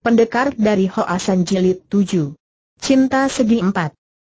Pendekar dari Hoasan Jilid 7. Cinta segi 4.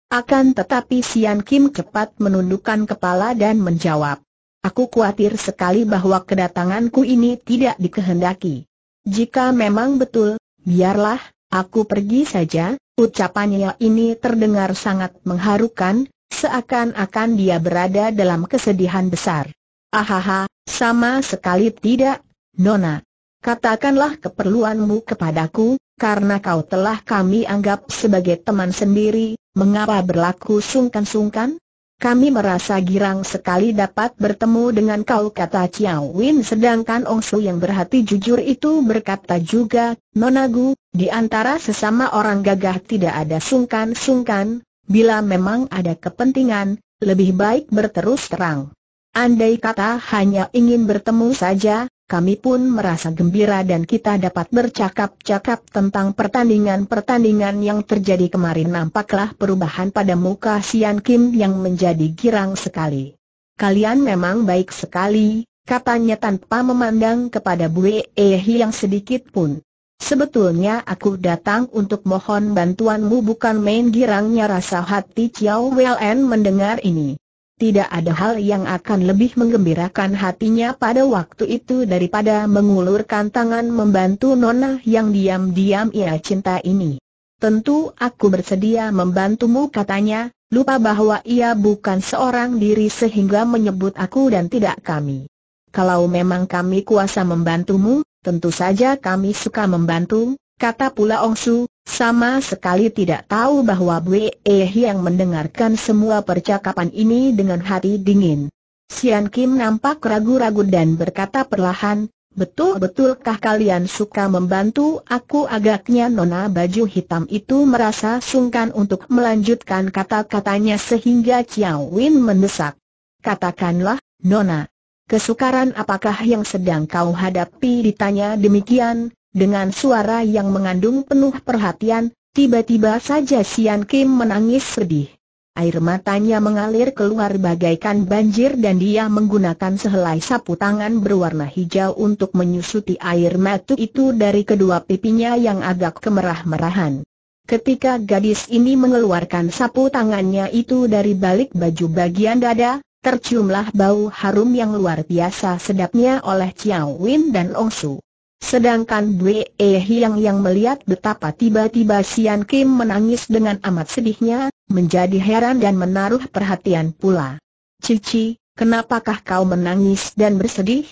Akan tetapi Sian Kim cepat menundukkan kepala dan menjawab. Aku khawatir sekali bahwa kedatanganku ini tidak dikehendaki. Jika memang betul, biarlah, aku pergi saja, ucapannya ini terdengar sangat mengharukan, seakan-akan dia berada dalam kesedihan besar. Ahaha, sama sekali tidak, Nona, Katakanlah keperluanmu kepadaku, karena kau telah kami anggap sebagai teman sendiri, mengapa berlaku sungkan-sungkan? Kami merasa girang sekali dapat bertemu dengan kau kata Chiao Win sedangkan Ong Su yang berhati jujur itu berkata juga, Nonagu, di antara sesama orang gagah tidak ada sungkan-sungkan, bila memang ada kepentingan, lebih baik berterus terang. Andai kata hanya ingin bertemu saja, kami pun merasa gembira dan kita dapat bercakap-cakap tentang pertandingan-pertandingan yang terjadi kemarin nampaklah perubahan pada muka Sian Kim yang menjadi girang sekali. Kalian memang baik sekali, katanya tanpa memandang kepada Bu Ehi yang sedikit pun. Sebetulnya aku datang untuk mohon bantuanmu bukan main girangnya rasa hati Chiao Wen mendengar ini. Tidak ada hal yang akan lebih menggembirakan hatinya pada waktu itu daripada mengulurkan tangan membantu Nona yang diam-diam ia cinta ini. Tentu aku bersedia membantumu katanya, lupa bahwa ia bukan seorang diri sehingga menyebut aku dan tidak kami. Kalau memang kami kuasa membantumu, tentu saja kami suka membantu, Kata pula Ong Su, sama sekali tidak tahu bahwa Bwe eh yang mendengarkan semua percakapan ini dengan hati dingin. Sian Kim nampak ragu-ragu dan berkata perlahan, Betul-betulkah kalian suka membantu aku agaknya nona baju hitam itu merasa sungkan untuk melanjutkan kata-katanya sehingga Chiao Win mendesak. Katakanlah, nona, kesukaran apakah yang sedang kau hadapi ditanya demikian, dengan suara yang mengandung penuh perhatian, tiba-tiba saja Sian Kim menangis sedih. Air matanya mengalir keluar bagaikan banjir dan dia menggunakan sehelai sapu tangan berwarna hijau untuk menyusuti air mata itu dari kedua pipinya yang agak kemerah-merahan. Ketika gadis ini mengeluarkan sapu tangannya itu dari balik baju bagian dada, terciumlah bau harum yang luar biasa sedapnya oleh Chiao Win dan Ong Su. Sedangkan Bwe Hiang yang melihat betapa tiba-tiba Sian Kim menangis dengan amat sedihnya, menjadi heran dan menaruh perhatian pula. Cici, kenapakah kau menangis dan bersedih?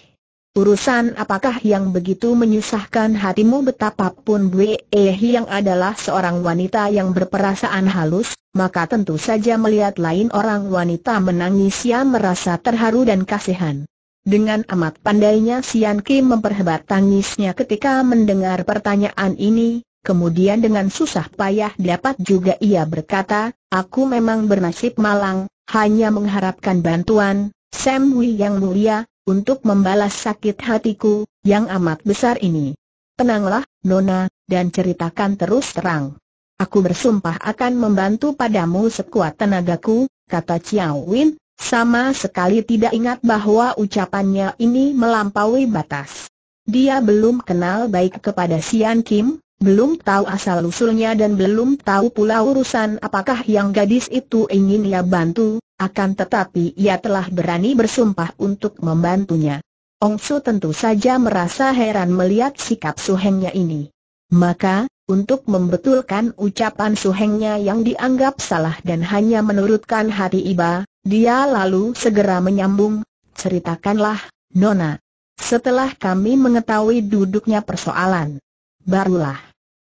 Urusan apakah yang begitu menyusahkan hatimu betapapun Bwe Hiang adalah seorang wanita yang berperasaan halus, maka tentu saja melihat lain orang wanita menangis ia merasa terharu dan kasihan. Dengan amat pandainya Sian Kim memperhebat tangisnya ketika mendengar pertanyaan ini, kemudian dengan susah payah dapat juga ia berkata, aku memang bernasib malang, hanya mengharapkan bantuan, Sam Wei yang mulia, untuk membalas sakit hatiku, yang amat besar ini. Tenanglah, Nona, dan ceritakan terus terang. Aku bersumpah akan membantu padamu sekuat tenagaku, kata Chiao Win, sama sekali tidak ingat bahwa ucapannya ini melampaui batas. Dia belum kenal baik kepada Sian Kim, belum tahu asal-usulnya dan belum tahu pula urusan apakah yang gadis itu ingin ia bantu, akan tetapi ia telah berani bersumpah untuk membantunya. Ongsu tentu saja merasa heran melihat sikap suhengnya ini. Maka, untuk membetulkan ucapan suhengnya yang dianggap salah dan hanya menurutkan hati Iba, dia lalu segera menyambung, ceritakanlah, Nona. Setelah kami mengetahui duduknya persoalan, barulah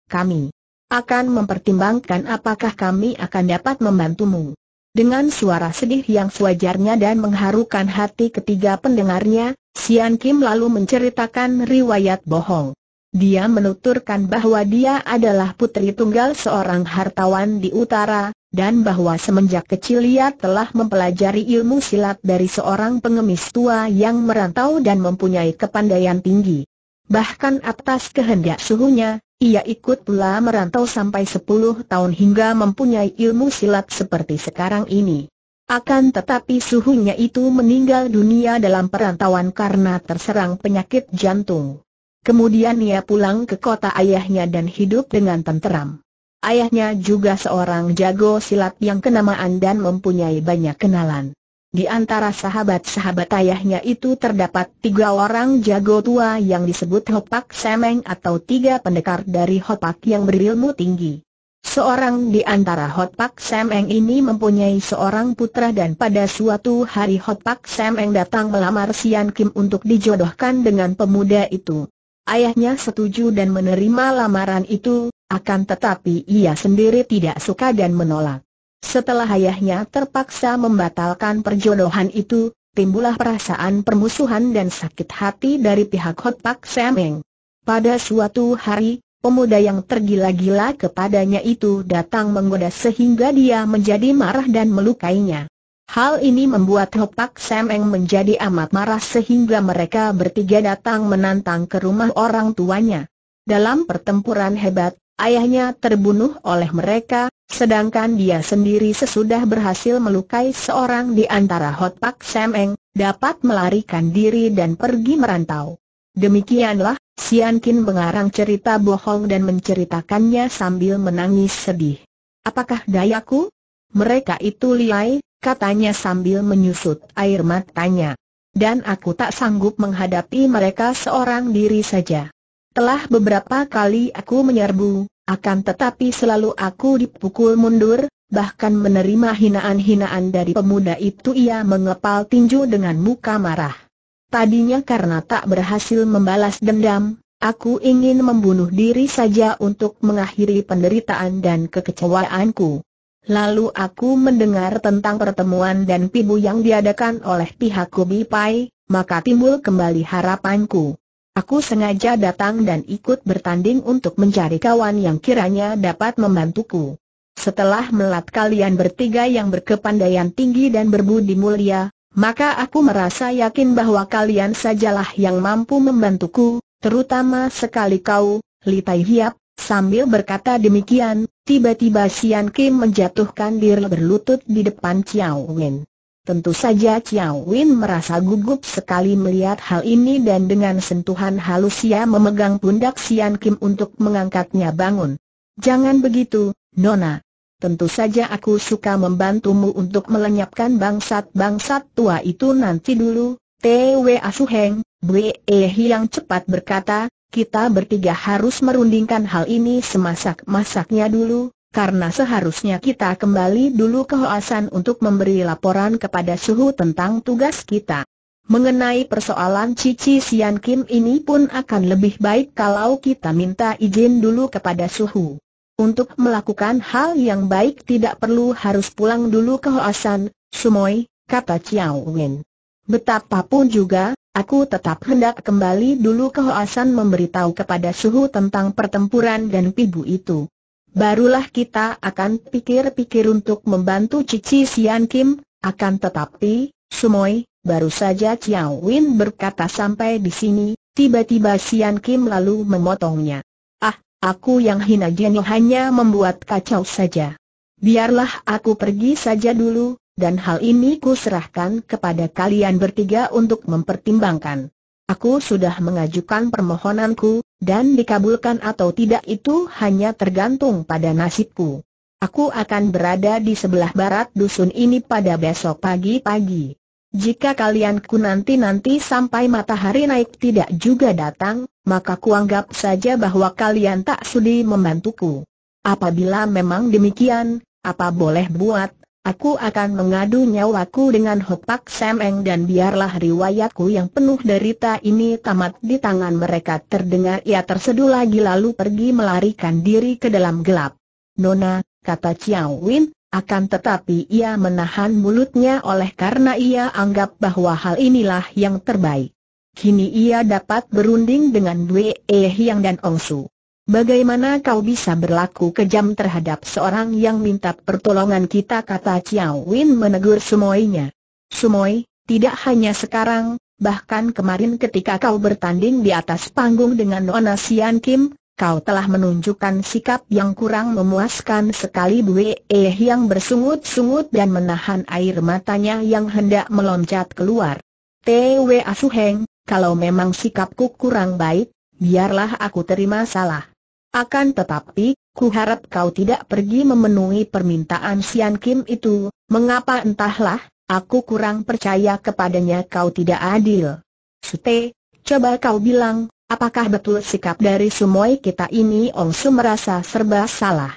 kami akan mempertimbangkan apakah kami akan dapat membantumu. Dengan suara sedih yang sewajarnya dan mengharukan hati ketiga pendengarnya, Sian Kim lalu menceritakan riwayat bohong. Dia menuturkan bahwa dia adalah putri tunggal seorang hartawan di utara, dan bahwa semenjak kecil ia telah mempelajari ilmu silat dari seorang pengemis tua yang merantau dan mempunyai kepandaian tinggi. Bahkan atas kehendak suhunya, ia ikut pula merantau sampai 10 tahun hingga mempunyai ilmu silat seperti sekarang ini. Akan tetapi suhunya itu meninggal dunia dalam perantauan karena terserang penyakit jantung. Kemudian ia pulang ke kota ayahnya dan hidup dengan tenteram. Ayahnya juga seorang jago silat yang kenamaan dan mempunyai banyak kenalan. Di antara sahabat-sahabat ayahnya itu terdapat tiga orang jago tua yang disebut Hopak Semeng atau tiga pendekar dari Hopak yang berilmu tinggi. Seorang di antara Hopak Semeng ini mempunyai seorang putra dan pada suatu hari Hopak Semeng datang melamar Sian Kim untuk dijodohkan dengan pemuda itu. Ayahnya setuju dan menerima lamaran itu, akan tetapi ia sendiri tidak suka dan menolak. Setelah ayahnya terpaksa membatalkan perjodohan itu, timbullah perasaan permusuhan dan sakit hati dari pihak Hot Pak Semeng. Pada suatu hari, pemuda yang tergila-gila kepadanya itu datang menggoda sehingga dia menjadi marah dan melukainya. Hal ini membuat Sam Semeng menjadi amat marah sehingga mereka bertiga datang menantang ke rumah orang tuanya. Dalam pertempuran hebat, Ayahnya terbunuh oleh mereka, sedangkan dia sendiri sesudah berhasil melukai seorang di antara Hotpak Pak Semeng, dapat melarikan diri dan pergi merantau. Demikianlah, Sian Kin mengarang cerita bohong dan menceritakannya sambil menangis sedih. Apakah dayaku? Mereka itu liai, katanya sambil menyusut air matanya. Dan aku tak sanggup menghadapi mereka seorang diri saja. Telah beberapa kali aku menyerbu, akan tetapi selalu aku dipukul mundur, bahkan menerima hinaan-hinaan dari pemuda itu ia mengepal tinju dengan muka marah. Tadinya karena tak berhasil membalas dendam, aku ingin membunuh diri saja untuk mengakhiri penderitaan dan kekecewaanku. Lalu aku mendengar tentang pertemuan dan pibu yang diadakan oleh pihak Kubi Pai, maka timbul kembali harapanku. Aku sengaja datang dan ikut bertanding untuk mencari kawan yang kiranya dapat membantuku. Setelah melihat kalian bertiga yang berkepandaian tinggi dan berbudi mulia, maka aku merasa yakin bahwa kalian sajalah yang mampu membantuku, terutama sekali kau, Litai Hiap, Sambil berkata demikian, tiba-tiba Sian Kim menjatuhkan diri berlutut di depan Chiao Wen. Tentu saja Chiao Win merasa gugup sekali melihat hal ini dan dengan sentuhan halus ia memegang pundak Sian Kim untuk mengangkatnya bangun. Jangan begitu, Nona. Tentu saja aku suka membantumu untuk melenyapkan bangsat-bangsat tua itu nanti dulu, T.W. Asuheng, E Hiang cepat berkata, kita bertiga harus merundingkan hal ini semasak-masaknya dulu, karena seharusnya kita kembali dulu ke Hoasan untuk memberi laporan kepada Suhu tentang tugas kita. Mengenai persoalan Cici Sian Kim ini pun akan lebih baik kalau kita minta izin dulu kepada Suhu. Untuk melakukan hal yang baik tidak perlu harus pulang dulu ke Hoasan, Sumoy, kata Chiao Wen. Betapapun juga, aku tetap hendak kembali dulu ke Hoasan memberitahu kepada Suhu tentang pertempuran dan pibu itu. Barulah kita akan pikir-pikir untuk membantu Cici Sian Kim, akan tetapi, Sumoy, baru saja Chiao Win berkata sampai di sini, tiba-tiba Sian Kim lalu memotongnya. Ah, aku yang hina jenuh hanya membuat kacau saja. Biarlah aku pergi saja dulu, dan hal ini ku serahkan kepada kalian bertiga untuk mempertimbangkan. Aku sudah mengajukan permohonanku, dan dikabulkan atau tidak itu hanya tergantung pada nasibku. Aku akan berada di sebelah barat dusun ini pada besok pagi-pagi. Jika kalianku nanti-nanti sampai matahari naik tidak juga datang, maka kuanggap saja bahwa kalian tak sudi membantuku. Apabila memang demikian, apa boleh buat, Aku akan mengadu nyawaku dengan Hopak Semeng dan biarlah riwayatku yang penuh derita ini tamat di tangan mereka Terdengar ia terseduh lagi lalu pergi melarikan diri ke dalam gelap Nona, kata Chiao Win, akan tetapi ia menahan mulutnya oleh karena ia anggap bahwa hal inilah yang terbaik. Kini ia dapat berunding dengan Wei Eh dan Ong Su. Bagaimana kau bisa berlaku kejam terhadap seorang yang minta pertolongan kita kata Chiao Win menegur Sumoi-nya. Sumoi, tidak hanya sekarang, bahkan kemarin ketika kau bertanding di atas panggung dengan Nona Sian Kim, kau telah menunjukkan sikap yang kurang memuaskan sekali Bue Eh yang bersungut-sungut dan menahan air matanya yang hendak meloncat keluar. T.W. Asuheng, kalau memang sikapku kurang baik, biarlah aku terima salah. Akan tetapi, ku harap kau tidak pergi memenuhi permintaan Sian Kim itu, mengapa entahlah, aku kurang percaya kepadanya kau tidak adil. Sute, coba kau bilang, apakah betul sikap dari semua kita ini Ong Su merasa serba salah.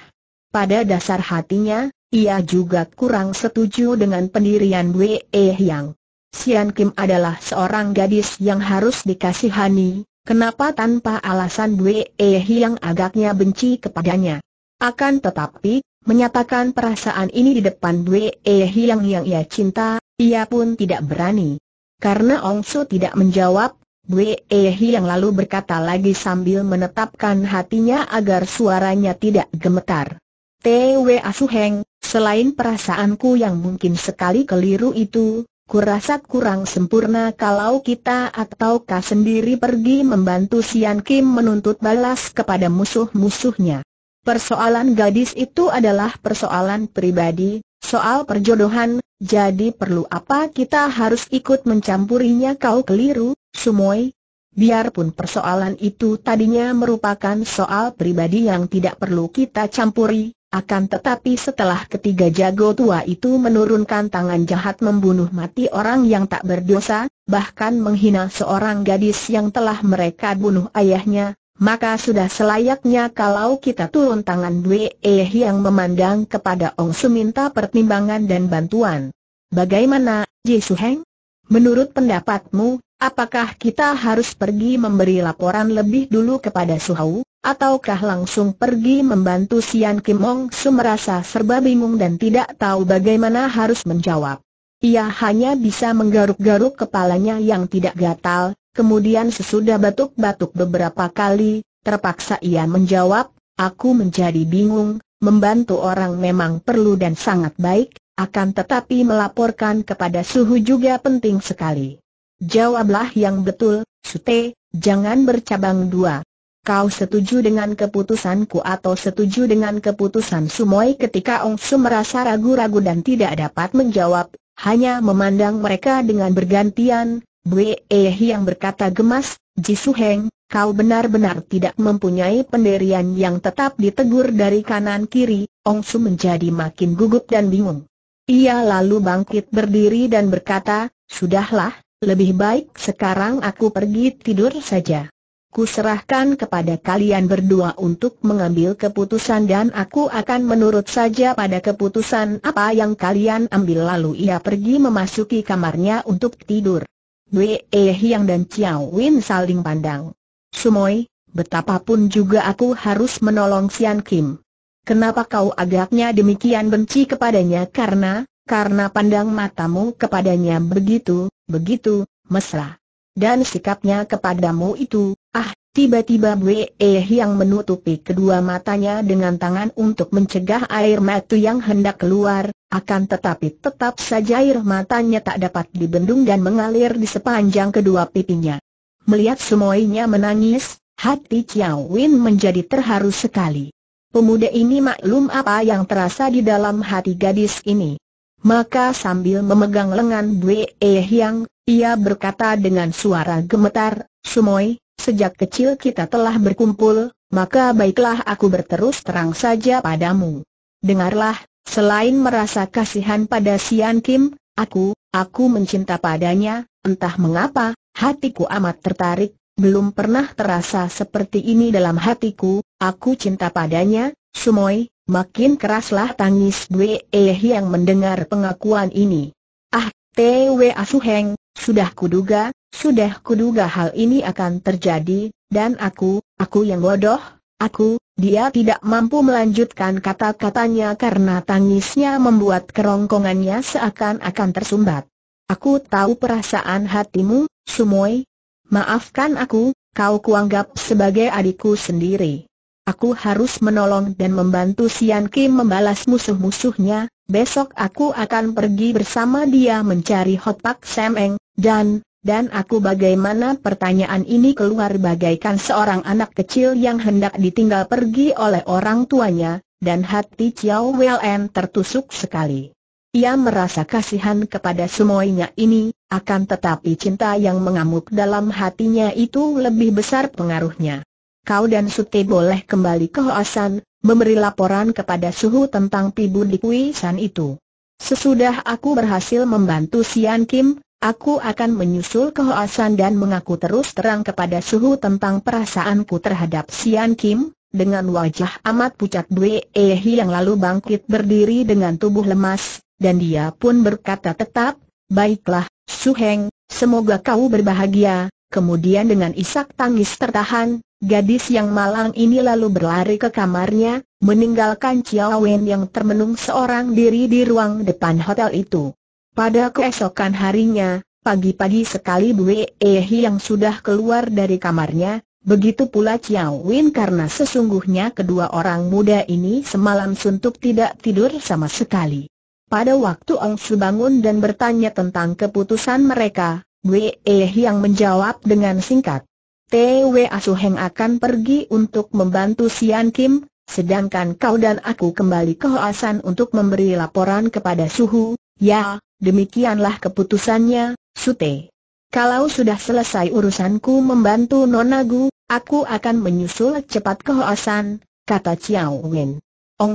Pada dasar hatinya, ia juga kurang setuju dengan pendirian Wei Yang. Sian Kim adalah seorang gadis yang harus dikasihani, Kenapa tanpa alasan Dwe Ehi yang agaknya benci kepadanya? Akan tetapi, menyatakan perasaan ini di depan Dwe Ehi yang yang ia cinta, ia pun tidak berani. Karena Ong Su tidak menjawab, Dwe Ehi yang lalu berkata lagi sambil menetapkan hatinya agar suaranya tidak gemetar. Tewe Asuheng, selain perasaanku yang mungkin sekali keliru itu, Kurasa kurang sempurna kalau kita atau kau sendiri pergi membantu Sian Kim menuntut balas kepada musuh-musuhnya. Persoalan gadis itu adalah persoalan pribadi, soal perjodohan, jadi perlu apa kita harus ikut mencampurinya kau keliru, Sumoy? Biarpun persoalan itu tadinya merupakan soal pribadi yang tidak perlu kita campuri, akan tetapi setelah ketiga jago tua itu menurunkan tangan jahat membunuh mati orang yang tak berdosa, bahkan menghina seorang gadis yang telah mereka bunuh ayahnya, maka sudah selayaknya kalau kita turun tangan Dwe yang memandang kepada Ong Suminta pertimbangan dan bantuan. Bagaimana, Ji Heng? Menurut pendapatmu, apakah kita harus pergi memberi laporan lebih dulu kepada Suhau? ataukah langsung pergi membantu Sian Kim Ong Su merasa serba bingung dan tidak tahu bagaimana harus menjawab. Ia hanya bisa menggaruk-garuk kepalanya yang tidak gatal, kemudian sesudah batuk-batuk beberapa kali, terpaksa ia menjawab, aku menjadi bingung, membantu orang memang perlu dan sangat baik, akan tetapi melaporkan kepada suhu juga penting sekali. Jawablah yang betul, Sute, jangan bercabang dua, Kau setuju dengan keputusanku atau setuju dengan keputusan Sumoy ketika Ong Su merasa ragu-ragu dan tidak dapat menjawab, hanya memandang mereka dengan bergantian, Bwe e yang berkata gemas, Jisu Heng, kau benar-benar tidak mempunyai pendirian yang tetap ditegur dari kanan-kiri, Ong Su menjadi makin gugup dan bingung. Ia lalu bangkit berdiri dan berkata, Sudahlah, lebih baik sekarang aku pergi tidur saja. Ku serahkan kepada kalian berdua untuk mengambil keputusan dan aku akan menurut saja pada keputusan apa yang kalian ambil lalu ia pergi memasuki kamarnya untuk tidur. Wei Hiang dan Chiao Win saling pandang. Sumoy, betapapun juga aku harus menolong Sian Kim. Kenapa kau agaknya demikian benci kepadanya karena, karena pandang matamu kepadanya begitu, begitu, mesra. Dan sikapnya kepadamu itu, Ah, tiba-tiba Wei yang menutupi kedua matanya dengan tangan untuk mencegah air mata yang hendak keluar, akan tetapi tetap saja air matanya tak dapat dibendung dan mengalir di sepanjang kedua pipinya. Melihat semuanya menangis, hati Chiao Win menjadi terharu sekali. Pemuda ini maklum apa yang terasa di dalam hati gadis ini. Maka sambil memegang lengan Bue Yang, ia berkata dengan suara gemetar, Sumoy, sejak kecil kita telah berkumpul, maka baiklah aku berterus terang saja padamu. Dengarlah, selain merasa kasihan pada Sian Kim, aku, aku mencinta padanya, entah mengapa, hatiku amat tertarik, belum pernah terasa seperti ini dalam hatiku, aku cinta padanya, Sumoy, makin keraslah tangis Dwe Eh yang mendengar pengakuan ini. Ah, Twe Asuheng, sudah kuduga, sudah kuduga hal ini akan terjadi, dan aku, aku yang bodoh, aku, dia tidak mampu melanjutkan kata-katanya karena tangisnya membuat kerongkongannya seakan-akan tersumbat. Aku tahu perasaan hatimu, Sumoy. Maafkan aku, kau kuanggap sebagai adikku sendiri. Aku harus menolong dan membantu Sian Kim membalas musuh-musuhnya, besok aku akan pergi bersama dia mencari Hot Pak Eng, dan, dan aku bagaimana pertanyaan ini keluar bagaikan seorang anak kecil yang hendak ditinggal pergi oleh orang tuanya, dan hati Chiao Wen tertusuk sekali. Ia merasa kasihan kepada semuanya ini, akan tetapi cinta yang mengamuk dalam hatinya itu lebih besar pengaruhnya. Kau dan Sute boleh kembali ke Hoasan, memberi laporan kepada Suhu tentang Pibu di Kuisan itu. Sesudah aku berhasil membantu Sian Kim, Aku akan menyusul ke Hoasan dan mengaku terus terang kepada Suhu tentang perasaanku terhadap Sian Kim, dengan wajah amat pucat Dwe Ehi yang lalu bangkit berdiri dengan tubuh lemas, dan dia pun berkata tetap, Baiklah, Suheng, semoga kau berbahagia, kemudian dengan isak tangis tertahan, gadis yang malang ini lalu berlari ke kamarnya, meninggalkan Chiawen Wen yang termenung seorang diri di ruang depan hotel itu. Pada keesokan harinya, pagi-pagi sekali Bue Ehi yang sudah keluar dari kamarnya, begitu pula Chiao Win karena sesungguhnya kedua orang muda ini semalam suntuk tidak tidur sama sekali. Pada waktu Ong Su bangun dan bertanya tentang keputusan mereka, Bue Ehi yang menjawab dengan singkat. T.W. Asuheng akan pergi untuk membantu Sian Kim, sedangkan kau dan aku kembali ke Hoasan untuk memberi laporan kepada Suhu, ya, demikianlah keputusannya, Sute. Kalau sudah selesai urusanku membantu nonagu, aku akan menyusul cepat ke Hoasan, kata Chiao Wen.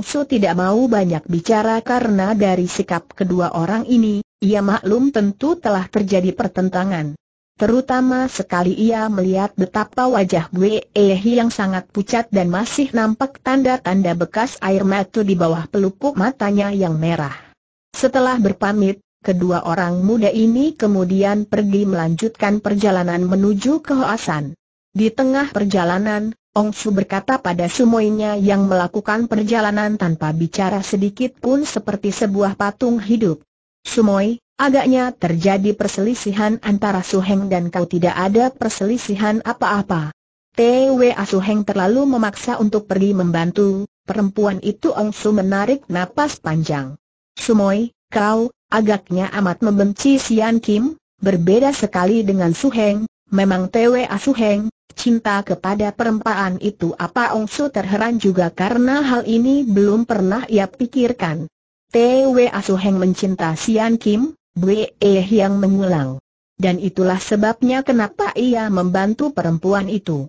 Su tidak mau banyak bicara karena dari sikap kedua orang ini, ia maklum tentu telah terjadi pertentangan. Terutama sekali ia melihat betapa wajah Gwe Ehi yang sangat pucat dan masih nampak tanda-tanda bekas air mata di bawah pelupuk matanya yang merah. Setelah berpamit, kedua orang muda ini kemudian pergi melanjutkan perjalanan menuju ke Hoasan. Di tengah perjalanan, Ong Su berkata pada semuanya yang melakukan perjalanan tanpa bicara sedikit pun seperti sebuah patung hidup. Sumoy, agaknya terjadi perselisihan antara Su Heng dan kau tidak ada perselisihan apa-apa. TWA Suheng terlalu memaksa untuk pergi membantu, perempuan itu Ong Su menarik napas panjang. Sumoy, kau, Agaknya amat membenci Sian Kim, berbeda sekali dengan Su Heng, memang TWA Su Heng, cinta kepada perempuan itu apa Ong Su terheran juga karena hal ini belum pernah ia pikirkan. TWA Su Heng mencinta Sian Kim, Bwe yang e mengulang. Dan itulah sebabnya kenapa ia membantu perempuan itu.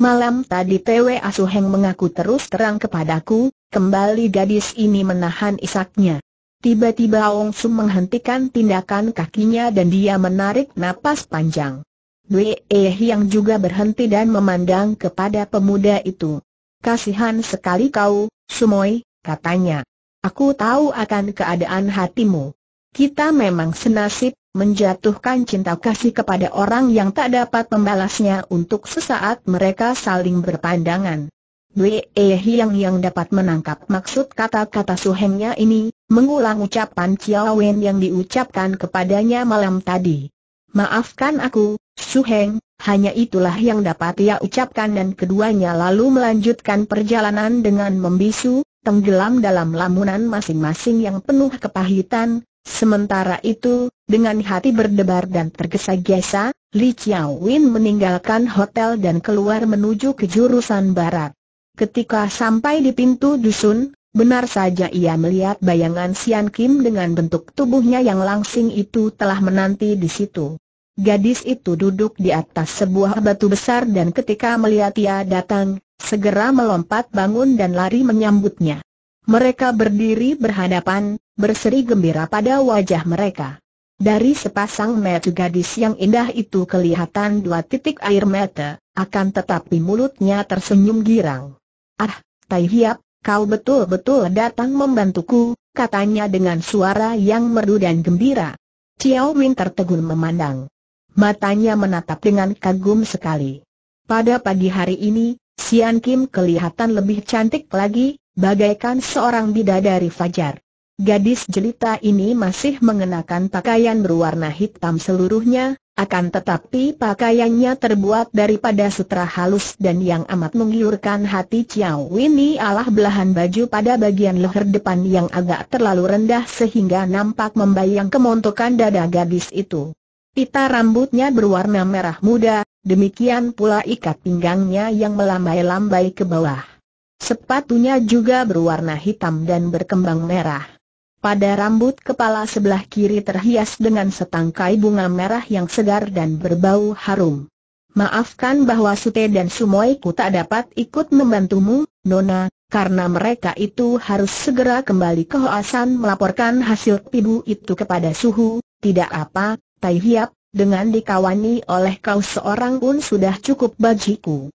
Malam tadi TW Asuheng mengaku terus terang kepadaku, kembali gadis ini menahan isaknya. Tiba-tiba Ong Su menghentikan tindakan kakinya dan dia menarik napas panjang. Wei yang juga berhenti dan memandang kepada pemuda itu. Kasihan sekali kau, Sumoy, katanya. Aku tahu akan keadaan hatimu. Kita memang senasib, menjatuhkan cinta kasih kepada orang yang tak dapat membalasnya untuk sesaat mereka saling berpandangan. Wei eh, Hiang yang dapat menangkap maksud kata-kata Suhengnya ini, mengulang ucapan Chiao Wen yang diucapkan kepadanya malam tadi. Maafkan aku, Suheng, hanya itulah yang dapat ia ucapkan dan keduanya lalu melanjutkan perjalanan dengan membisu, tenggelam dalam lamunan masing-masing yang penuh kepahitan, Sementara itu, dengan hati berdebar dan tergesa-gesa, Li Chiao Win meninggalkan hotel dan keluar menuju ke jurusan barat. Ketika sampai di pintu dusun, benar saja ia melihat bayangan Sian Kim dengan bentuk tubuhnya yang langsing itu telah menanti di situ. Gadis itu duduk di atas sebuah batu besar dan ketika melihat ia datang, segera melompat bangun dan lari menyambutnya. Mereka berdiri berhadapan, berseri gembira pada wajah mereka. Dari sepasang mata gadis yang indah itu kelihatan dua titik air mata, akan tetapi mulutnya tersenyum girang. Ah, Tai Hiap, kau betul-betul datang membantuku, katanya dengan suara yang merdu dan gembira. Xiao Win tertegun memandang. Matanya menatap dengan kagum sekali. Pada pagi hari ini, Sian Kim kelihatan lebih cantik lagi, bagaikan seorang bidadari fajar. Gadis jelita ini masih mengenakan pakaian berwarna hitam seluruhnya, akan tetapi pakaiannya terbuat daripada sutra halus dan yang amat menggiurkan hati Chiao Wini alah belahan baju pada bagian leher depan yang agak terlalu rendah sehingga nampak membayang kemontokan dada gadis itu. Pita rambutnya berwarna merah muda, demikian pula ikat pinggangnya yang melambai-lambai ke bawah. Sepatunya juga berwarna hitam dan berkembang merah. Pada rambut kepala sebelah kiri terhias dengan setangkai bunga merah yang segar dan berbau harum. Maafkan bahwa Sute dan Sumoiku tak dapat ikut membantumu, Nona, karena mereka itu harus segera kembali ke Hoasan melaporkan hasil pibu itu kepada Suhu, tidak apa, Tai Hiap, dengan dikawani oleh kau seorang pun sudah cukup bagiku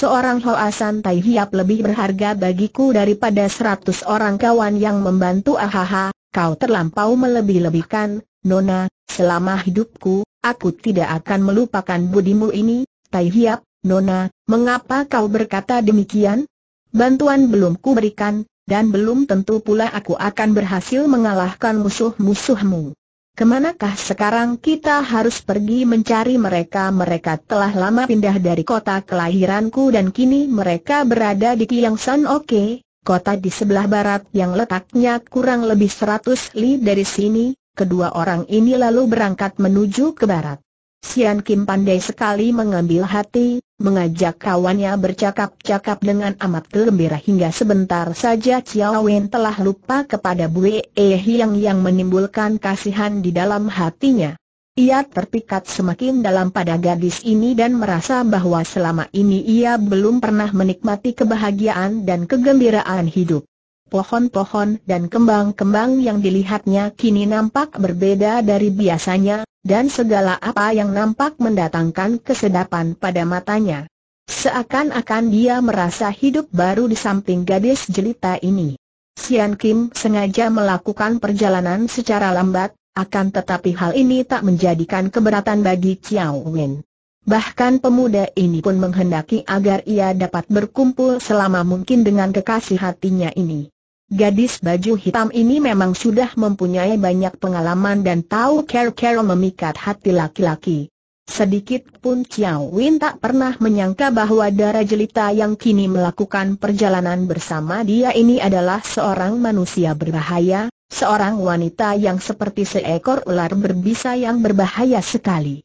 seorang Hoa Tai Hiap lebih berharga bagiku daripada seratus orang kawan yang membantu ahaha, kau terlampau melebih-lebihkan, Nona, selama hidupku, aku tidak akan melupakan budimu ini, Tai Hiap, Nona, mengapa kau berkata demikian? Bantuan belum ku berikan, dan belum tentu pula aku akan berhasil mengalahkan musuh-musuhmu. Kemanakah sekarang kita harus pergi mencari mereka? Mereka telah lama pindah dari kota kelahiranku dan kini mereka berada di Kiangsan Oke, kota di sebelah barat yang letaknya kurang lebih seratus li dari sini. Kedua orang ini lalu berangkat menuju ke barat. Sian Kim pandai sekali mengambil hati, mengajak kawannya bercakap-cakap dengan amat gembira hingga sebentar saja Chiao Wen telah lupa kepada Bue E Hiang yang menimbulkan kasihan di dalam hatinya. Ia terpikat semakin dalam pada gadis ini dan merasa bahwa selama ini ia belum pernah menikmati kebahagiaan dan kegembiraan hidup. Pohon-pohon dan kembang-kembang yang dilihatnya kini nampak berbeda dari biasanya, dan segala apa yang nampak mendatangkan kesedapan pada matanya. Seakan-akan dia merasa hidup baru di samping gadis jelita ini. Sian Kim sengaja melakukan perjalanan secara lambat, akan tetapi hal ini tak menjadikan keberatan bagi Chiao Wen. Bahkan pemuda ini pun menghendaki agar ia dapat berkumpul selama mungkin dengan kekasih hatinya ini. Gadis baju hitam ini memang sudah mempunyai banyak pengalaman dan tahu care-care memikat hati laki-laki. Sedikit pun Chiao Win tak pernah menyangka bahwa darah Jelita yang kini melakukan perjalanan bersama dia ini adalah seorang manusia berbahaya, seorang wanita yang seperti seekor ular berbisa yang berbahaya sekali.